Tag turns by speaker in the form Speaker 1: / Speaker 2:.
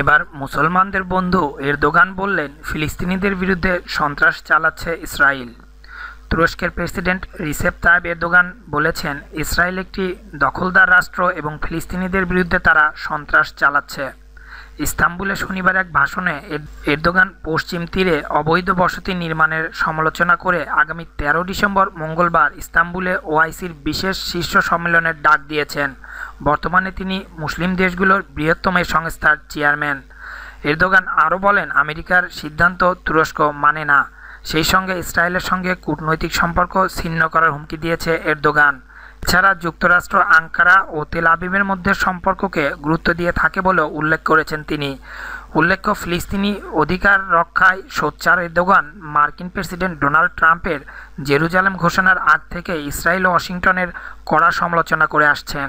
Speaker 1: এবার মুসলমানদের বন্ধু এরদোগান বললেন ফিলিস্তিনিদের বিরুদ্ধে সন্ত্রাস চালাচ্ছে ইসরায়েল তুরস্কের প্রেসিডেন্ট রিসেপ তায়েব এরদোগান বলেছেন ইসরায়েল একটি দখলদার রাষ্ট্র এবং ফিলিস্তিনিদের বিরুদ্ধে তারা সন্ত্রাস চালাচ্ছে ইস্তাম্বুলে শনিবার এক ভাষণে এরদোগান পশ্চিম তীরে অবৈধ বসতি নির্মাণের সমালোচনা করে আগামী তেরো ডিসেম্বর মঙ্গলবার ইস্তাম্বুলে ওআইসির বিশেষ শীর্ষ সম্মেলনের ডাক দিয়েছেন বর্তমানে তিনি মুসলিম দেশগুলোর বৃহত্তম এই সংস্থার চেয়ারম্যান এরদোগান আরও বলেন আমেরিকার সিদ্ধান্ত তুরস্ক মানে না সেই সঙ্গে ইসরায়েলের সঙ্গে কূটনৈতিক সম্পর্ক ছিন্ন করার হুমকি দিয়েছে এরদোগান এছাড়া যুক্তরাষ্ট্র আঙ্কারা ও তেল আবিবের মধ্যে সম্পর্ককে গুরুত্ব দিয়ে থাকে বলেও উল্লেখ করেছেন তিনি উল্লেখ্য ফিলিস্তিনি অধিকার রক্ষায় সোচ্চার এরদোগান মার্কিন প্রেসিডেন্ট ডোনাল্ড ট্রাম্পের জেরুজালেম ঘোষণার আগ থেকে ইসরায়েল ও ওয়াশিংটনের কড়া সমালোচনা করে আসছেন